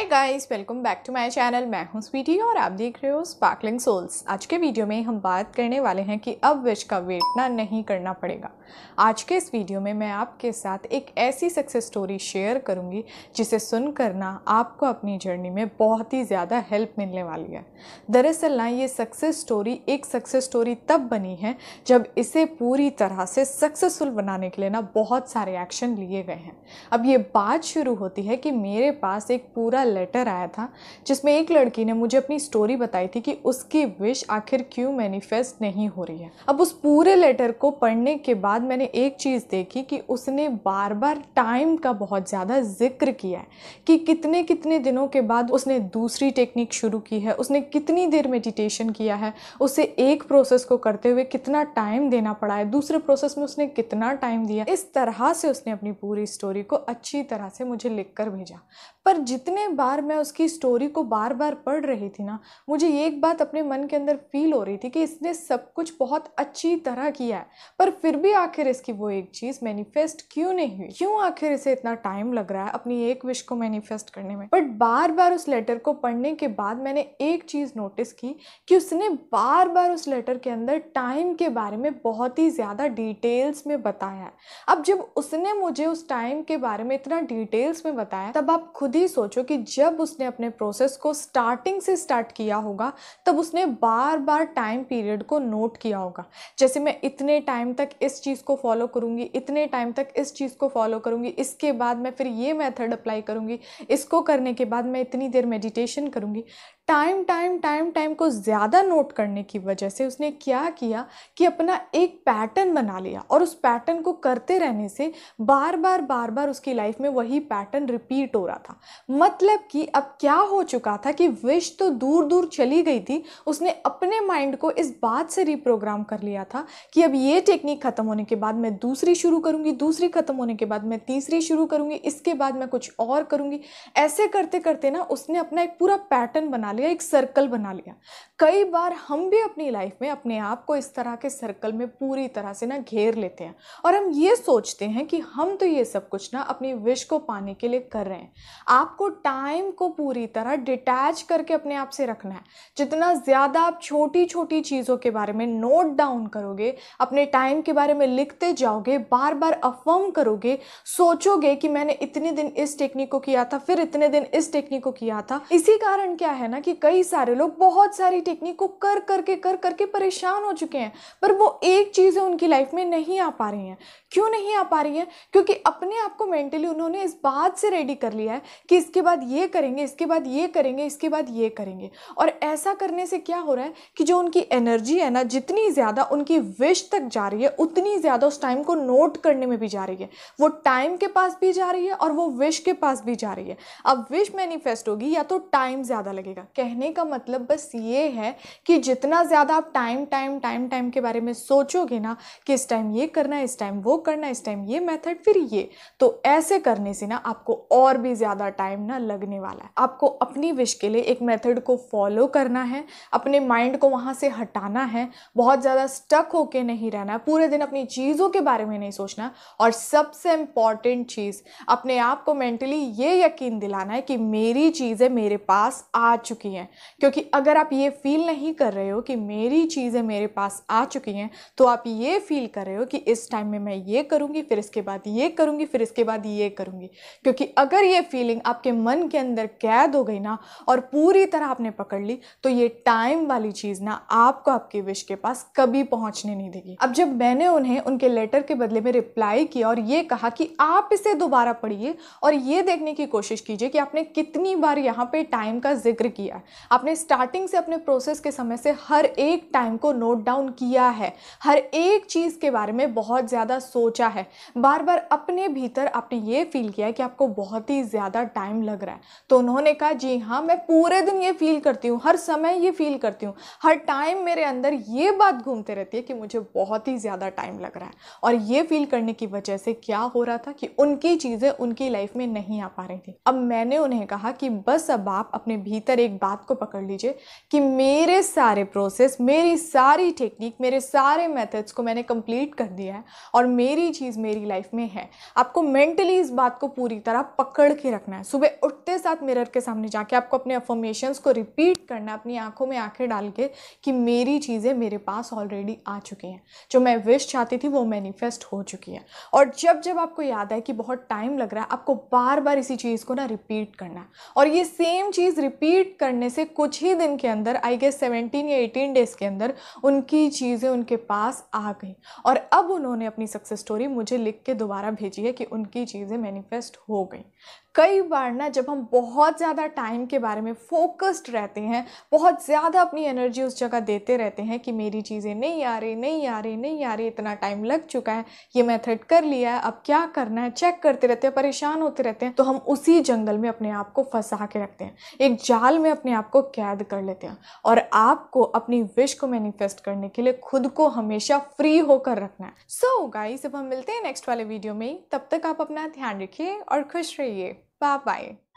hi guys welcome back to my channel मैं हूं स्वीटी और आप देख रहे हो स्पार्कलिंग सोल्स आज के वीडियो में हम बात करने वाले हैं कि अब विश का वेट ना नहीं करना पड़ेगा आज के इस वीडियो में मैं आपके साथ एक ऐसी सक्सेस स्टोरी शेयर करूंगी जिसे सुन करना आपको अपनी जर्नी में बहुत ही ज़्यादा हेल्प मिलने वाली है दरअसल ना ये सक्सेस स्टोरी एक सक्सेस स्टोरी तब बनी है जब इसे पूरी तरह से सक्सेसफुल बनाने के लिए ना बहुत सारे एक्शन लिए गए हैं अब ये बात शुरू होती है कि मेरे पास एक पूरा लेटर आया था जिसमें एक लड़की ने मुझे अपनी स्टोरी बताई थी कि उसकी विश आखिर क्यों मैनिफेस्ट नहीं हो रही है अब उस पूरे लेटर को पढ़ने के बाद मैंने एक चीज़ देखी कि उसने बार बार टाइम का बहुत ज़्यादा जिक्र किया है कि कितने कितने दिनों के बाद उसने दूसरी टेक्निक शुरू की है उसने कितनी देर मेडिटेशन किया है उसे एक प्रोसेस को करते हुए कितना टाइम देना पड़ा है दूसरे प्रोसेस में उसने कितना टाइम दिया इस तरह से उसने अपनी पूरी स्टोरी को अच्छी तरह से मुझे लिख कर भेजा पर जितने बार मैं उसकी स्टोरी को बार बार पढ़ रही थी ना मुझे ये एक बात अपने मन के अंदर फील हो रही थी कि इसने सब कुछ बहुत अच्छी तरह किया है पर फिर भी आखिर इसकी वो एक चीज़ मैनिफेस्ट क्यों नहीं हुई क्यों आखिर इसे इतना टाइम लग रहा है अपनी एक विश को मैनिफेस्ट करने में बट बार बार उस लेटर को पढ़ने के बाद मैंने एक चीज़ नोटिस की कि उसने बार बार उस लेटर के अंदर टाइम के बारे में बहुत ही ज़्यादा डिटेल्स में बताया है अब जब उसने मुझे उस टाइम के बारे में इतना डिटेल्स में बताया तब आप खुद ही सोचो कि जब उसने अपने प्रोसेस को स्टार्टिंग से स्टार्ट किया होगा तब उसने बार बार टाइम पीरियड को नोट किया होगा जैसे मैं इतने टाइम तक इस चीज़ को फॉलो करूँगी इतने टाइम तक इस चीज़ को फॉलो करूँगी इसके बाद मैं फिर ये मेथड अप्लाई करूँगी इसको करने के बाद मैं इतनी देर मेडिटेशन करूँगी टाइम टाइम टाइम टाइम को ज़्यादा नोट करने की वजह से उसने क्या किया कि अपना एक पैटर्न बना लिया और उस पैटर्न को करते रहने से बार बार बार बार उसकी लाइफ में वही पैटर्न रिपीट हो रहा था मतलब कि अब क्या हो चुका था कि विश तो दूर दूर चली गई थी उसने अपने माइंड को इस बात से रिप्रोग्राम कर लिया था कि अब ये टेक्निक ख़त्म होने के बाद मैं दूसरी शुरू करूँगी दूसरी ख़त्म होने के बाद मैं तीसरी शुरू करूँगी इसके बाद मैं कुछ और करूँगी ऐसे करते करते ना उसने अपना एक पूरा पैटर्न बना लिया लिया एक सर्कल बना लिया कई बार हम भी अपनी लाइफ में अपने आप को इस तरह के सर्कल में पूरी तरह से ना घेर लेते हैं और हम ये सोचते हैं कि हम तो ये सब कुछ ना अपनी विश को पाने के लिए कर रहे हैं आपको टाइम को पूरी तरह डिटैच करके अपने आप से रखना है जितना ज़्यादा आप छोटी छोटी चीज़ों के बारे में नोट डाउन करोगे अपने टाइम के बारे में लिखते जाओगे बार बार अफर्म करोगे सोचोगे कि मैंने इतने दिन इस टेक्निक को किया था फिर इतने दिन इस टेक्निक को किया था इसी कारण क्या है ना कि कि कई सारे लोग बहुत सारी टेक्निक को कर करके कर करके परेशान हो चुके हैं पर वो एक चीज़ उनकी लाइफ में नहीं आ पा रही हैं क्यों नहीं आ पा रही हैं क्योंकि अपने आप को मेंटली उन्होंने इस बात से रेडी कर लिया है कि इसके बाद ये करेंगे इसके बाद ये करेंगे इसके बाद ये करेंगे और ऐसा करने से क्या हो रहा है कि जो उनकी एनर्जी है ना जितनी ज़्यादा उनकी विश तक जा रही है उतनी ज़्यादा उस टाइम को नोट करने में भी जा रही है वो टाइम के पास भी जा रही है और वो विश के पास भी जा रही है अब विश मैनिफेस्ट होगी या तो टाइम ज़्यादा लगेगा कहने का मतलब बस ये है कि जितना ज़्यादा आप टाइम टाइम टाइम टाइम के बारे में सोचोगे ना कि इस टाइम ये करना है इस टाइम वो करना है इस टाइम ये मेथड फिर ये तो ऐसे करने से ना आपको और भी ज़्यादा टाइम ना लगने वाला है आपको अपनी विश के लिए एक मेथड को फॉलो करना है अपने माइंड को वहाँ से हटाना है बहुत ज़्यादा स्टक होके नहीं रहना पूरे दिन अपनी चीज़ों के बारे में नहीं सोचना और सबसे इम्पॉर्टेंट चीज़ अपने आप को मेंटली ये यकीन दिलाना है कि मेरी चीज़ें मेरे पास आ चुकी हैं क्योंकि अगर आप ये फील नहीं कर रहे हो कि मेरी चीज़ें मेरे पास आ चुकी हैं तो आप ये फील कर रहे हो कि इस टाइम में मैं ये करूँगी फिर इसके बाद ये करूँगी फिर इसके बाद ये करूँगी क्योंकि अगर ये फीलिंग आपके मन के अंदर कैद हो गई ना और पूरी तरह आपने पकड़ ली तो ये टाइम वाली चीज़ ना आपको आपकी विश के पास कभी पहुंचने नहीं देगी अब जब मैंने उन्हें उनके लेटर के बदले में रिप्लाई किया और ये कहा कि आप इसे दोबारा पढ़िए और ये देखने की कोशिश कीजिए कि आपने कितनी बार यहाँ पे टाइम का जिक्र किया है आपने स्टार्टिंग से अपने प्रोसेस के समय से हर एक टाइम को नोट डाउन किया है हर एक चीज़ के बारे में बहुत ज़्यादा सोचा है बार बार अपने भीतर आपने ये फील किया कि आपको बहुत ही ज़्यादा टाइम लग रहा है तो उन्होंने कहा जी हाँ मैं पूरे दिन ये फील करती हूँ हर समय ये फील करती हूँ हर टाइम मेरे अंदर ये बात घूमते रहती है कि मुझे बहुत ही ज़्यादा टाइम लग रहा है और ये फील करने की वजह से क्या हो रहा था कि उनकी चीज़ें उनकी लाइफ में नहीं आ पा रही थी अब मैंने उन्हें कहा कि बस अब आप अपने भीतर एक बात को पकड़ लीजिए कि मेरे सारे प्रोसेस मेरी सारी टेक्निक मेरे सारे मेथड्स को मैंने कंप्लीट कर दिया है और मेरी चीज़ मेरी लाइफ में है आपको मेंटली इस बात को पूरी तरह पकड़ के रखना है सुबह उठते साथ मिरर के सामने जाके आपको अपने अफॉर्मेशंस को रिपीट करना करना अपनी आंखों में आंखें डाल के कि मेरी चीज़ें मेरे पास ऑलरेडी आ चुकी हैं जो मैं विश चाहती थी वो मैनिफेस्ट हो चुकी है और जब जब आपको याद है कि बहुत टाइम लग रहा है आपको बार बार इसी चीज़ को ना रिपीट करना है और ये सेम चीज़ रिपीट करने से कुछ ही दिन के अंदर आई गेस सेवेंटीन या एटीन डेज़ के अंदर उनकी चीज़ें उनके पास आ गई और अब उन्होंने अपनी सक्सेस स्टोरी मुझे लिख के दोबारा भेजी है कि उनकी चीज़ें मैनिफेस्ट हो गई कई बार ना जब हम बहुत ज़्यादा टाइम के बारे में फोकस्ड रहते हैं बहुत ज़्यादा अपनी एनर्जी उस जगह देते रहते हैं कि मेरी चीज़ें नहीं आ रही नहीं आ रही नहीं आ रही इतना टाइम लग चुका है ये मेथड कर लिया है अब क्या करना है चेक करते रहते हैं परेशान होते रहते हैं तो हम उसी जंगल में अपने आप को फंसा के रखते हैं एक जाल में अपने आप को कैद कर लेते हैं और आपको अपनी विश को मैनिफेस्ट करने के लिए खुद को हमेशा फ्री होकर रखना है सो so, गाइस अब हम मिलते हैं नेक्स्ट वाले वीडियो में तब तक आप अपना ध्यान रखिए और खुश रहिए बाय बाय